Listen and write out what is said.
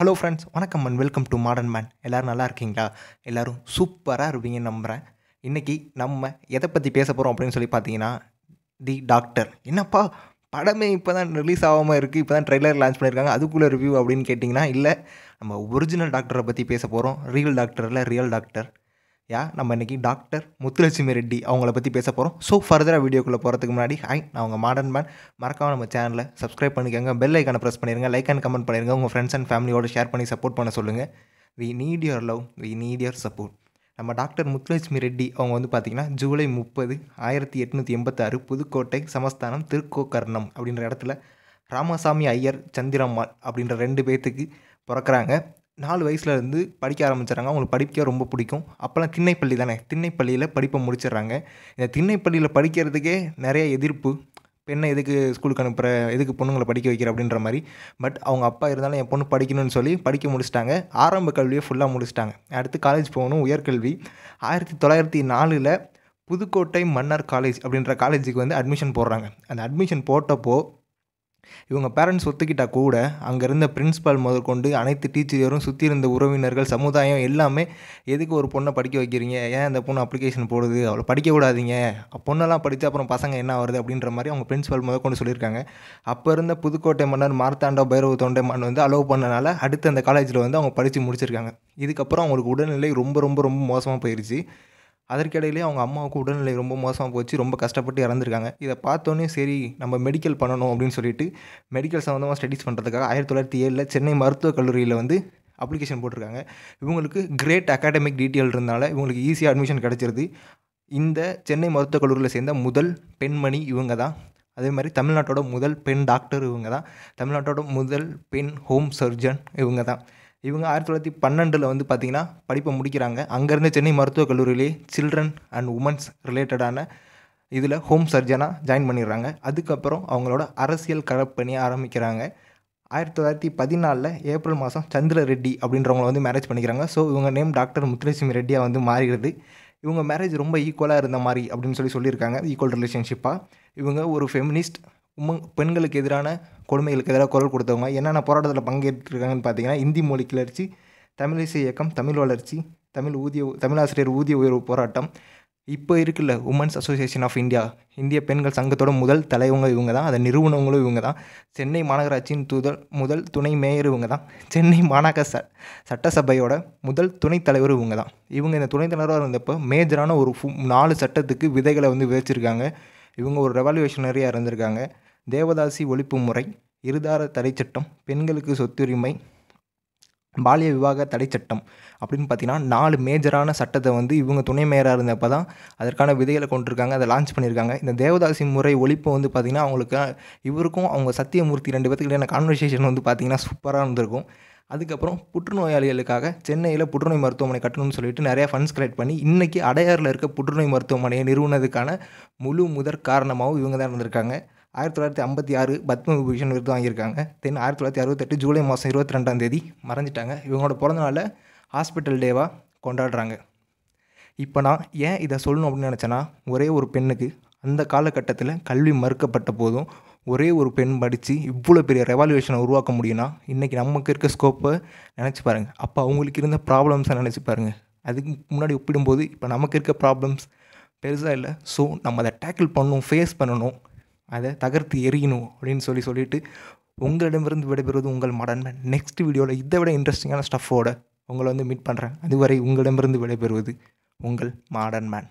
hello friends வணக்கம் and welcome to modern man எல்லோரும் நல்லா இருக்கீங்களா எல்லோரும் சூப்பராக இருப்பீங்கன்னு நம்புகிறேன் இன்றைக்கி நம்ம எதை பற்றி பேச போகிறோம் அப்படின்னு சொல்லி பார்த்தீங்கன்னா தி டாக்டர் என்னப்பா படமே இப்போ தான் ரிலீஸ் ஆகாமல் இருக்குது இப்போ தான் ட்ரெய்லர் லான்ச் பண்ணியிருக்காங்க அதுக்குள்ளே ரிவ்யூ அப்படின்னு கேட்டிங்கன்னா இல்லை நம்ம ஒரிஜினல் டாக்டரை பற்றி பேச போகிறோம் ரியல் டாக்டரில் ரியல் டாக்டர் யா நம்ம இன்றைக்கி டாக்டர் முத்துலட்சுமி ரெட்டி அவங்கள பற்றி பேச போகிறோம் ஸோ ஃபர்தராக வீடியோக்குள்ளே போகிறதுக்கு முன்னாடி ஹாய் நான் உங்கள் மாடர்ன் மேன் மறக்காமல் நம்ம சேனலை சப்ஸ்கிரைப் பண்ணிக்கோங்க பெல் ஐக்கான ப்ரெஸ் பண்ணிடுங்க லைக் அண்ட் கமெண்ட் பண்ணிடுங்க உங்கள் ஃப்ரெண்ட்ஸ் அண்ட் ஃபேமிலியோட ஷேர் பண்ணி சப்போர்ட் பண்ண சொல்லுங்கள் we need your love we need your support நம்ம டாக்டர் முத்துலட்சுமி ரெட்டி அவங்க வந்து பார்த்திங்கன்னா ஜூலை முப்பது ஆயிரத்தி எட்நூற்றி எண்பத்தாறு புதுக்கோட்டை சமஸ்தானம் திருக்கோக்கர்ணம் அப்படின்ற இடத்துல ராமசாமி ஐயர் சந்திரம்மாள் அப்படின்ற ரெண்டு பேர்த்துக்கு பிறக்கிறாங்க நாலு வயசுலேருந்து படிக்க ஆரம்பிச்சிடறாங்க அவங்களுக்கு படிக்க ரொம்ப பிடிக்கும் அப்போல்லாம் திண்ணைப்பள்ளி தானே திண்ணைப்பள்ளியில் படிப்பை முடிச்சிடுறாங்க இந்த திண்ணைப்பள்ளியில் படிக்கிறதுக்கே நிறைய எதிர்ப்பு பெண்ணை எதுக்கு ஸ்கூலுக்கு அனுப்புகிற எதுக்கு பொண்ணுங்களை படிக்க வைக்கிற அப்படின்ற மாதிரி பட் அவங்க அப்பா இருந்தாலும் என் பொண்ணு படிக்கணும்னு சொல்லி படிக்க முடிச்சிட்டாங்க ஆரம்ப கல்வியை ஃபுல்லாக முடிச்சிட்டாங்க அடுத்து காலேஜ் போகணும் உயர்கல்வி ஆயிரத்தி தொள்ளாயிரத்தி நாலில் புதுக்கோட்டை மன்னர் காலேஜ் அப்படின்ற காலேஜுக்கு வந்து அட்மிஷன் போடுறாங்க அந்த அட்மிஷன் போட்டப்போ இவங்க பேரண்ட்ஸ் ஒத்துக்கிட்டால் கூட அங்கே இருந்த பிரின்ஸிபால் முதற்கொண்டு அனைத்து டீச்சரும் சுற்றி இருந்த உறவினர்கள் சமுதாயம் எல்லாமே எதுக்கு ஒரு பொண்ணை படிக்க வைக்கிறீங்க ஏன் அந்த பொண்ணு அப்ளிகேஷன் போடுது அவளை படிக்கக்கூடாதீங்க பொண்ணெல்லாம் படித்து அப்புறம் பசங்க என்ன வருது அப்படின்ற மாதிரி அவங்க பிரின்ஸிபால் முதற்கொண்டு சொல்லியிருக்காங்க அப்போ இருந்த புதுக்கோட்டை மன்னர் மார்த்தாண்டோ பைரவ மண் வந்து அலோவ் பண்ணனால அடுத்து அந்த காலேஜில் வந்து அவங்க படித்து முடிச்சிருக்காங்க இதுக்கப்புறம் அவங்களுக்கு உடல்நிலை ரொம்ப ரொம்ப ரொம்ப மோசமாக போயிடுச்சு அதற்கிடையிலே அவங்க அம்மாவுக்கு உடல்நிலை ரொம்ப மோசமாக போச்சு ரொம்ப கஷ்டப்பட்டு இறந்துருக்காங்க இதை பார்த்தோன்னே சரி நம்ம மெடிக்கல் பண்ணணும் அப்படின்னு சொல்லிட்டு மெடிக்கல் சம்மந்தமாக ஸ்டடீஸ் பண்ணுறதுக்காக ஆயிரத்தி தொள்ளாயிரத்தி ஏழில் சென்னை மருத்துவக் கல்லூரியில் வந்து அப்ளிகேஷன் போட்டிருக்காங்க இவங்களுக்கு கிரேட் அகாடமிக் டீட்டெயில் இருந்தனால இவங்களுக்கு ஈஸியாக அட்மிஷன் கிடச்சிருது இந்த சென்னை மருத்துவக் கல்லூரியில் சேர்ந்த முதல் பெண்மணி இவங்க தான் அதே மாதிரி தமிழ்நாட்டோட முதல் பெண் டாக்டர் இவங்க தான் தமிழ்நாட்டோட முதல் பெண் ஹோம் சர்ஜன் இவங்க தான் இவங்க ஆயிரத்தி தொள்ளாயிரத்தி பன்னெண்டில் வந்து பார்த்திங்கன்னா படிப்பை முடிக்கிறாங்க அங்கேருந்து சென்னை மருத்துவக் கல்லூரியிலே சில்ட்ரன் அண்ட் உமன்ஸ் ரிலேட்டடான இதில் ஹோம் சர்ஜனாக ஜாயின் பண்ணிடுறாங்க அதுக்கப்புறம் அவங்களோட அரசியல் களப்பணியை ஆரம்பிக்கிறாங்க ஆயிரத்தி தொள்ளாயிரத்தி பதினாலில் ஏப்ரல் மாதம் சந்திர ரெட்டி அப்படின்றவங்கள வந்து மேரேஜ் பண்ணிக்கிறாங்க ஸோ இவங்க நேம் டாக்டர் முத்துலட்சுமி ரெட்டியாக வந்து மாறுகிறது இவங்க மேரேஜ் ரொம்ப ஈக்குவலாக இருந்த மாதிரி அப்படின்னு சொல்லி சொல்லியிருக்காங்க ஈக்குவல் ரிலேஷன்ஷிப்பாக இவங்க ஒரு ஃபெமினிஸ்ட் பெண்களுக்கு எதிரான கொடுமைகளுக்கு எதிராக குரல் கொடுத்தவங்க என்னென்ன போராட்டத்தில் பங்கேற்றிருக்காங்கன்னு பார்த்தீங்கன்னா இந்தி மொழி கிளர்ச்சி தமிழிசை இயக்கம் தமிழ் வளர்ச்சி தமிழ் ஊதிய தமிழாசிரியர் ஊதிய உயர்வு போராட்டம் இப்போ இருக்குல்ல உமன்ஸ் அசோசியேஷன் ஆஃப் இந்தியா இந்திய பெண்கள் சங்கத்தோட முதல் தலைவங்க இவங்க தான் அதை நிறுவனங்களும் இவங்க தான் சென்னை மாநகராட்சியின் துதல் முதல் துணை மேயர் இவங்க தான் சென்னை மாநகர ச சட்டசபையோட முதல் துணைத் தலைவர் இவங்க தான் இவங்க இந்த துணைத் தலைவராக இருந்தப்போ மேஜரான ஒரு நாலு சட்டத்துக்கு விதைகளை வந்து விதைச்சிருக்காங்க இவங்க ஒரு ரெவல்யூஷனரியாக இருந்திருக்காங்க தேவதாசி ஒழிப்பு முறை இருதார தடைச்சட்டம் பெண்களுக்கு சொத்துரிமை பாலிய விவாக தடைச்சட்டம் அப்படின்னு பார்த்தீங்கன்னா நாலு மேஜரான சட்டத்தை வந்து இவங்க துணை மேயராக இருந்தப்போ தான் அதற்கான விதைகளை கொண்டிருக்காங்க அதை லான்ச் பண்ணியிருக்காங்க இந்த தேவதாசி முறை ஒழிப்பு வந்து பார்த்திங்கன்னா அவங்களுக்கு இவருக்கும் அவங்க சத்தியமூர்த்தி ரெண்டு பேர்த்துக்கிட்ட கான்வர்சேஷன் வந்து பார்த்திங்கன்னா சூப்பராக இருந்திருக்கும் அதுக்கப்புறம் புற்றுநோயாளிகளுக்காக சென்னையில் புற்றுநோய் மருத்துவமனை கட்டணும்னு சொல்லிட்டு நிறையா ஃபண்ட்ஸ் கலெக்ட் பண்ணி இன்றைக்கி அடையாறில் இருக்க புற்றுநோய் மருத்துவமனையை நிறுவனதுக்கான முழு முதற் காரணமாகவும் இவங்க தான் இருந்திருக்காங்க ஆயிரத்தி தொள்ளாயிரத்தி ஐம்பத்தி ஆறு பத்ம விபூஷன் விருது வாங்கியிருக்காங்க தென் ஆயிரத்தி தொள்ளாயிரத்தி அறுபத்தெட்டு ஜூலை மாதம் இருபத்தி ரெண்டாம் தேதி மறைஞ்சிட்டாங்க இவங்களோட பிறந்தநாளில் ஹாஸ்பிட்டல் டேவாக கொண்டாடுறாங்க இப்போ நான் ஏன் இதை சொல்லணும் அப்படின்னு நினச்சேன்னா ஒரே ஒரு பெண்ணுக்கு அந்த காலகட்டத்தில் கல்வி மறுக்கப்பட்ட போதும் ஒரே ஒரு பெண் படித்து இவ்வளோ பெரிய ரெவால்யூஷனை உருவாக்க முடியும்னா இன்றைக்கி நமக்கு இருக்க ஸ்கோப்பை நினச்சி பாருங்கள் அப்போ அவங்களுக்கு இருந்த ப்ராப்ளம்ஸை நினச்சி பாருங்கள் அதுக்கு முன்னாடி ஒப்பிடும்போது இப்போ நமக்கு இருக்க ப்ராப்ளம்ஸ் பெருசாக இல்லை ஸோ நம்ம அதை டேக்கிள் பண்ணணும் ஃபேஸ் பண்ணணும் அதை தகர்த்து எரியணும் அப்படின்னு சொல்லி சொல்லிவிட்டு உங்களிடமிருந்து விடைபெறுவது உங்கள் மேன் நெக்ஸ்ட் வீடியோவில் இதை விட இன்ட்ரெஸ்டிங்கான ஸ்டஃப்போட உங்களை வந்து மீட் பண்ணுறேன் அதுவரை உங்களிடமிருந்து விடைபெறுவது உங்கள் மாடர்ன் மேன்